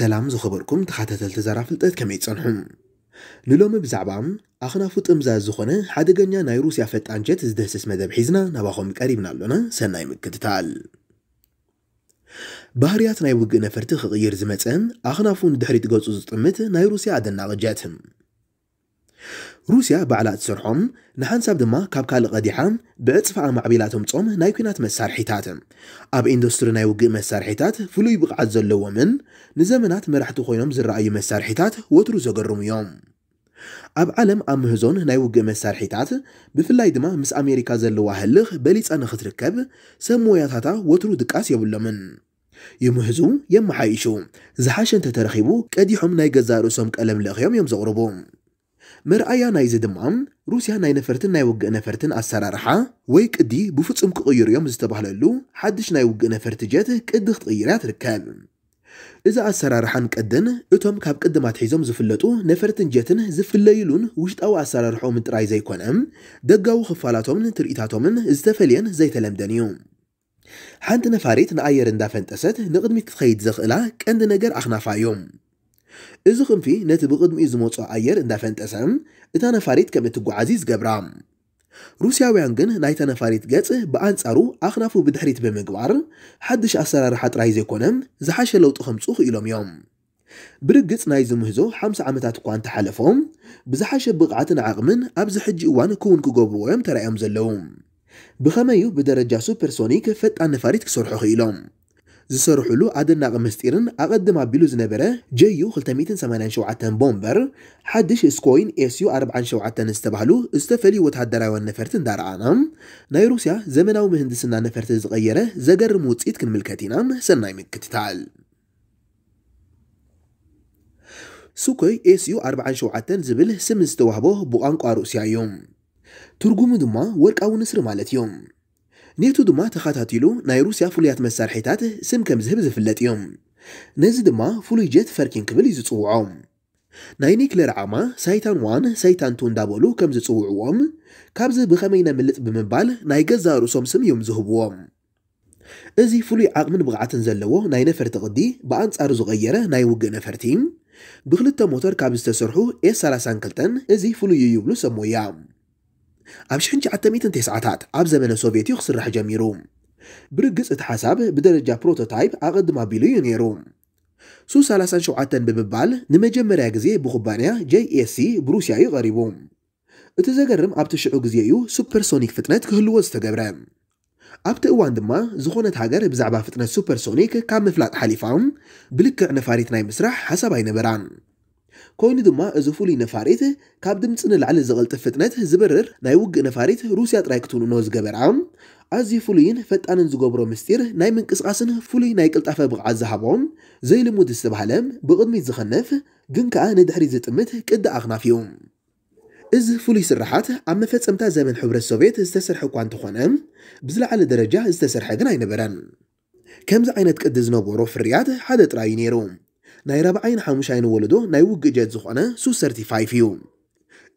ሰላም ዝኸበርኩም ተኸታተልቲ ዘራ ፍልጠት ከመይ ይፀንሑ ንሎሚ ብዛዕባ ኣኽናፉ ጥምዛዝ ዝኾነ ሓደገኛ ናይ ሩስያ ፈጣን ጀት ዝደህስስ መደብ ሒዝና ናባኹም ቀሪብና ኣሎና ሰናይ ምክትታል ባህርያት ናይ ውግእ ነፈርቲ ክቕይር ዝመፀ ኣኽናፉ ንድሕሪት ገጹ ዝጥምት ናይ ሩስያ ኣደናቕጀት روسيا بعلات سرحم نحن سب دما كاب كال قديحا بعتفع مع بيلاتهم تصوم نايكونات مسار حيتاتهم أب إندوستري نايوق مسار حيتات فلو يبقى عزل من نزمنات مرحت خوينهم زر أي مسار حيتات وتروز جرم يوم أب علم أم هزون نايوق مسار حيتات بفلاي دما مس أمريكا زل وهلغ بليت أنا خطر كب سمو ياتاتا وترو دكاس يبلا من يوم هزو يم عايشو زحاشن تترخيبو كديحهم نايقزارو سمك ألم لغيوم يوم زغربوم مرأيا نايز دمعن روسيا ناي نفرتن ناي وقع نفرتن أسرارحا ويك دي بفتسم كغير يوم زتبه للو حدش ناي وقع نفرت جاته كدخ تغييرات ركاب إذا أسرارحا نكدن إتهم كاب قدمات حيزم زفلتو نفرتن جاتن زفلليلون وشت أو أسرارحو متراي زي كونام دقاو خفالاتو من ترئيتاتو من زتفليان زي تلم دانيوم حانت نفاريت نعير اندافن تسد نقدمي تخيد زخ إلا كأند نجر أخنا فايوم እዚ ክንፊ ነቲ ብቅድሚኡ ዝመፁ ኣየር እንዳፈንጠሰ እታ ነፋሪት ከም እትጓዓዚ ዝገብራ ሩስያውያን ግን ናይታ ነፋሪት ገጽ ብኣንጻሩ ኣኽናፉ ብድሕሪት ብምግባር ሓድሽ ኣሰራርሓ ጥራይ ዘይኮነ ዝሓሸ ለውጢ ከምፁ ክኢሎም እዮም ብርግጽ ናይ ዝምህዞ 50 ዓመታት እኳ እንተሓለፎም ብዝሓሸ ብቕዓትን ዓቕምን ኣብዚ ሕጂ እዋን ክውን ክገብርዎ እዮም ተራእዮም ዘለዉ ብኸመዩ ብደረጃ ሱፐርሶኒክ ፈጣን ነፋሪት ክሰርሑ ክኢሎም ዝሰርሕሉ ኣደናቂ ምስጢርን ኣቐድም ኣቢሉ ዝነበረ ጀዩ 287 ቦምበር ሓድሽ ስኮይን ኤስዩ 47 ዝተባሃሉ ዝተፈልዩ ወተሃደራውያን ነፈርቲ እንዳረኣና ናይ ሩስያ ዘመናዊ ምህንድስና ነፈርቲ ዝቐየረ ዘገርም ውፅኢት ክንምልከት ኢና ሰናይ ምክትታል ሱኮይ ኤስዩ 47 ዝብል ስም ዝተዋህቦ ብቋንቋ ሩስያ እዮም ትርጉሙ ድማ ወርቃዊ ንስሪ ማለት እዮም ኔቱ ድማ ተኸታቲሉ ናይ ሩስያ ፍሉያት መሳርሒታት ስም ከም ዝህብ ዝፍለጥ እዮም ነዚ ድማ ፍሉይ ጀት ፈርኪን ክብል እዩ ዝፅውዖ ናይ ኒክለር ዓማ ሳይታን ዋን ሳይታን ቱ እንዳበሉ ከም ዝፅውዕዎም ካብዚ ብኸመይ ነምልጥ ብምባል ናይ ገዛ ርእሶም ስም እዮም ዝህብዎም እዚ ፍሉይ ዓቕምን ብቕዓትን ዘለዎ ናይ ነፈርቲ ቅዲ ብኣንጻሩ ዝቐየረ ናይ ውግእ ነፈርቲ ብክልተ ሞተር ካብ ዝተሰርሑ ኤስ 32 እዚ ፍሉይ ይብሉ ሰሞያ ኣብ 1990ታት ኣብ ዘመነ ሶቪየት እዩ ክስራሕ ጀሚሩ ብርግፅ እቲ ሓሳብ ብደረጃ ፕሮቶታይፕ ኣቐድማ ኣቢሉ እዩ ነይሩ ሱ 37 ብምባል ንመጀመርያ ግዜ ብኩባንያ ጄኤስሲ ብሩስያ እዩ ቀሪቡ እቲ ዘገርም ኣብቲ ሽዑ ግዜ እዩ ሱፐርሶኒክ ፍጥነት ክህልዎ ዝተገብረ ኣብቲ እዋን ድማ ዝኾነት ሃገር ብዛዕባ ፍጥነት ሱፐርሶኒክ ካብ ምፍላጥ ሓሊፋ ብልክዕ ነፋሪት ናይ ምስራሕ ሓሳብ ኣይነበራን كوني دما ازفولي نفاريته كاب دمتن العل زغل تفتنته زبرر نايوغ نفاريته روسيا ترايكتون نوز قبر عام ازي فولين فتان زغبرو مستير ناي من قصقاسن فولي ناي قلطافة بغعزها بوم زي لمود استبهالم بغدمي زخنف جنكا ندحري زتمته كد اغنافيوم از فولي سرحات عم فتس امتا زمن حبر السوفيت استسرحو كوان تخونام بزلع على درجة استسرحة دناي نبران كمز عينت قدزنو بورو فرياته حدت راي نيروم ناي ربعين حموشاين ولدو ناي وق جاد زخونا سو سرتيفاي فيوم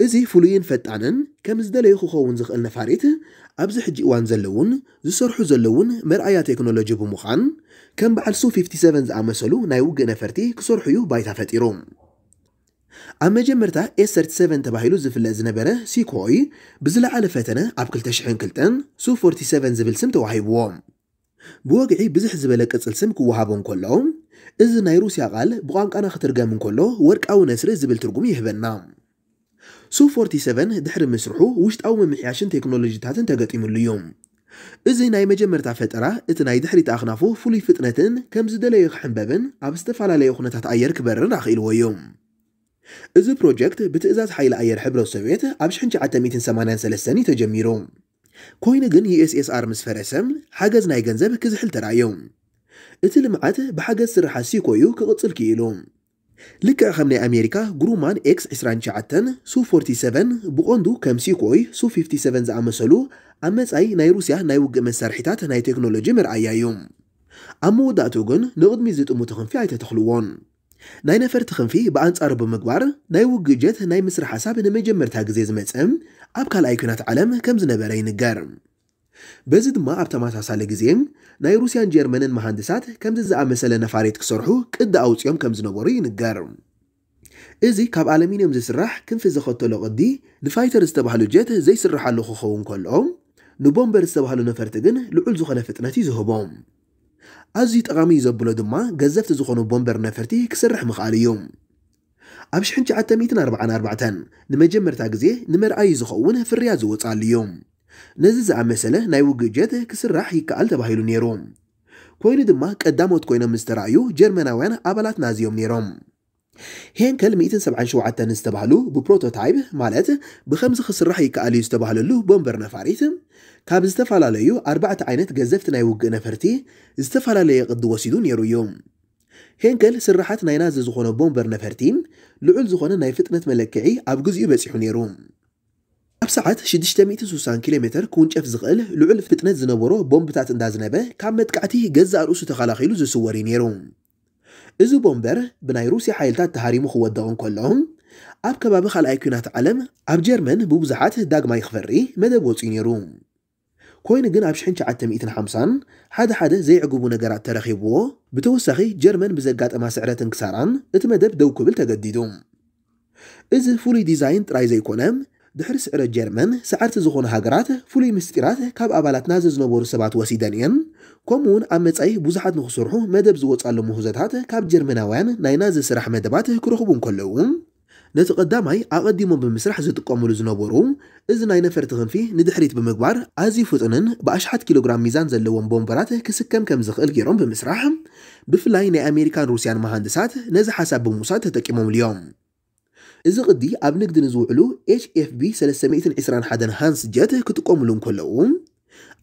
ازي فلوين فتانن كمز دلي خوخوون زخ النفاريت ابز حجي وان زلون زسرحو زلون مرعيا تكنولوجي بمخان كم بعل سو 57 زعمسلو ناي وق نفرتي كسرحيو بايتا فتيروم أما جمرتا S37 تباهيلو زفل زنبرة سيكوي بزلع على فتنة عبكل تشحن كلتن سو 47 زبل سمت وهاي بوام بوقعي بزح زبالة كتسل سمك وهابون كلهم از نایروسیا قال بقان كان خطر جامن كله ورك أو نسر زبل به نام. سو 47 دحر مسرحو وشت أو من محياشن تكنولوجي تاتن از نای إذ مرتفعت را ات نای دحري تأخنافو فولي فتنة كم زدل ویوم. از عبستف بت ليخنتات حیل ایر حبر و سویت ፕሮጀክት ብትእዛዝ ሓይሊ ኣየር ሕብረት ሶቪየት ኣብ 1983 ተጀሚሩ ኮይኑ ግን ዩኤስኤስኣር ምስ ፈረሰ نای ናይ ገንዘብ ክዝሕል ተራእዮም እቲ ልምዓት ብሓገዝ ስራሕ ሲኮዩ ክቕፅል ክኢሉ ልክዕ ከም ናይ ኣሜሪካ ጉሩማን ኤክስ 29 ሱ 47 ብቐንዱ ከም ሲኮይ ሱ 57 ዝኣመሰሉ ኣብ መጻኢ ናይ ሩስያ ናይ ውግእ መሳርሒታት ናይ ቴክኖሎጂ ምርኣያ እዩ ኣብ መወዳእትኡ ግን ንቕድሚ ዝጥምቱ ክንፊ ኣይተተኽልዎን ናይ ነፈርቲ ክንፊ ብኣንጻሩ ብምግባር ናይ ውግእ ጀት ናይ ምስሪ ሓሳብ ንመጀመርታ ግዜ ዝመፅእ ኣብ ካልኣይ ኩናት ዓለም ከም ዝነበረ ይንገር بزي دماء ابتماس عصال لغزيهم ناي روسيان جيرمنين مهندسات كم زي زي عمسالة نفاريت كسرحو كد اوصيهم كم زنوري نقارم ازي كاب عالمينيوم زي سرح كم في زخوتو لغدي نفايتر استبحالو جيت زي سرحالو خوخوون كل عم نبومبر استبحالو نفرتقن لعول زخنا فتناتي زهبوم ازي تقامي زبولو دماء قزفت زخونو بومبر نفرتي كسرح مخاليوم ابش حنش عتا ميتنا اربعان اربعتان نمجمر تاقزيه نمر اي زخوونه في الرياض وطال اليوم نزي زعمسلة ناي كسر كسرح يكال تباهيلو نيرو كويني دما قدامت كوينة مسترعيو جرمنا وين أبلات نازيوم نيرو هين كل ميتن سبعان شو عتا نستبهلو ببروتو تايب مالات بخمس خسرح يكال يستبهللو بومبر نفاريت كاب استفالا ليو أربعة عينات قزفت ناي وق نفرتي استفالا لي قد وسيدو نيرو يوم هين كل سرحات ناي زخونة بومبر نفرتين لعل زخونة ناي فتنة ملكعي أبقزيو بسيحو نيرو اب ساعات 660 كيلو متر كون شاف زغل لعل فتنه زنبورو بومب تاع تندازنبه كان متقعتي غزا رؤسه تخلاخيلو زسوري نيرو ازو بومبر بناي روسيا حيلتا تهاري مخ ودون كلهم اب كباب خل ايكونات علم اب جيرمن بوبزحات داغ ما يخفري مدبو سينيرو كوين جن اب شحن شعت تميتن حمصان حدا حدا زي عقوبو نقرات ترخيبو بتوسخي جيرمن بزقات اما سعرات انكساران اتمدب دوكو بل تجددو. إذا فولي ديزاين ترايزي كونام دحرس سعر جرمن سعرت زخون هاگرات فولي مستيرات كاب أبالات نازز نبور سبات وسيدانيان كومون أمت أيه بوزحات نخسرحو مدب زغوط ألو مهوزتات كاب جرمناوان ناي نازز سرح مدبات كروخبون كلوون نتقدامي أقديمو بمسرح زيت قاملو زنبورو إذن أي نفر تغنفي ندحريت بمقبار أزي فوتنن بأشحات كيلوغرام ميزان زلوان بومبرات كسك كم كم زخ القيرون بمسرح بفلاي ني أمريكان روسيان مهندسات نزح حساب بموسات تكيمو اليوم إذا غدي أب نقد نزوعلو HFB 321 حدن هانس جاته كتقوم لهم كلهم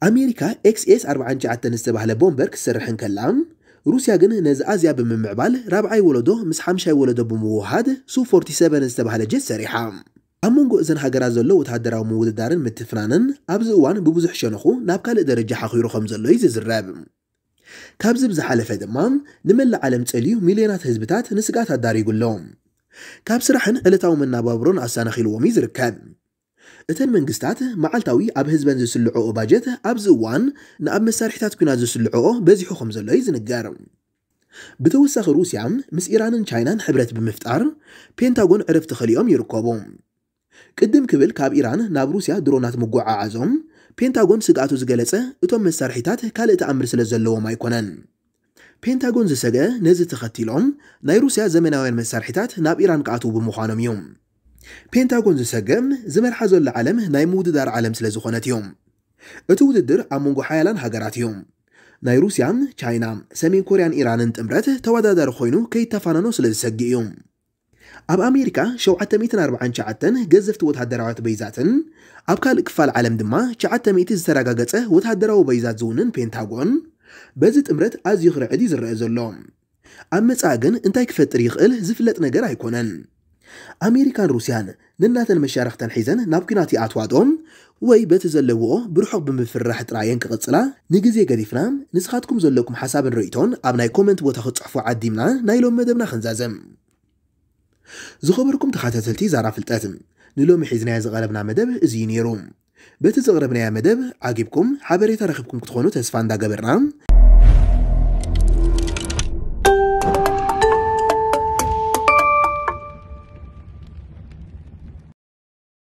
أمريكا XS 40 جاعتا نستبه لبومبرك سرحن كلام روسيا قنه نزع أزياء بممعبال رابعي ولدو مس حمشي ولدو بموهاد سو 47 نستبه لجيت سريحام أمونغو إذن هاقرا زلو وتهدراو مود دارن متفنانن أبزوان ببوزح شنخو نابكا لدرجة حخيرو خمزلو يزيز الرابم كابزب زحالة فدمان نمل العالم تقليو مليونات هزبتات نسقاتها داري قلوم ካብ ስራሕን ዕለታዊ መናባብሮን ኣሳናኺልዎም እዩ ዝርከብ እተን መንግስትታት መዓልታዊ ኣብ ህዝበን ዝስልዕኦ ባጀት ኣብዚ እዋን ንኣብ መሳርሒታት ኩናት ዝስልዕኦ በዚሑ ከም ዘሎ እዩ ዝንገር ብተወሳኺ ሩስያ ምስ ኢራንን ቻይናን ሕብረት ብምፍጣር ፔንታጎን ዕረፍቲ ክልዮም ይርከቡ ቅድም ክብል ካብ ኢራን ናብ ሩስያ ድሮናት ምጓዓዓዞም ፔንታጎን ስግኣቱ ዝገለጸ እቶም መሳርሒታት ካልእ ተኣምር ስለ ዘለዎም ኣይኮነን ፔንታጎን ዝሰገ ነዚ ተኸቲሎም ናይ ሩስያ ዘመናውያን መሳርሒታት ናብ ኢራን ክኣትዉ ብምዃኖም እዮም ፔንታጎን ዝሰገም ዝመርሓ ዘሎ ዓለም ናይ ምውድዳር ዓለም ስለ ዝኾነት እዮም እቲ ውድድር ኣብ መንጎ ሓያላን ሃገራት እዮም ናይ ሩስያን ቻይና ሰሜን ኮርያን ኢራንን ጥምረት ተወዳዳሪ ኮይኑ ከይተፋነኖ ስለ ዝሰጊ እዩ ኣብ ኣሜሪካ 749 ገዘፍቲ ወታደራዊት በይዛትን ኣብ ካልእ ክፋል ዓለም ድማ 900 ዝተረጋገፀ ወታደራዊ በይዛት ዝውንን ፔንታጎን በዚ ጥምረት ኣዝዩ ክርዕድ እዩ ዝረአ ዘሎ ኣብ መጻኢ ግን እንታይ ክፈጥር ይኽእል ዝፍለጥ ነገር ኣይኮነን ኣሜሪካን ሩስያን ንናተን መሻርክተን ሒዘን ናብ ኩናት ይኣትዋጦም ወይ በቲ ዘለውኦ ብርሑቕ ብምፍራሕ ጥራየን ክቕፅላ ንግዜ ገዲፍና ንስኻትኩም ዘለኩም ሓሳብን ርእቶን ኣብ ናይ ኮመንት ቦታ ክጽሕፉ ዓዲምና ናይሎም መደብና ክንዛዘም ዝኸበርኩም ተኸታተልቲ ዛራ ፍልጠት ንሎሚ ሒዝናዮ ዝቐረብና መደብ እዙዩ ነይሩ ბეთ ზღრებნე ამედებ აგიბკუმ ხაბერი ተረከብკუმ ქთხონუ ተስፋ እንዳገበርና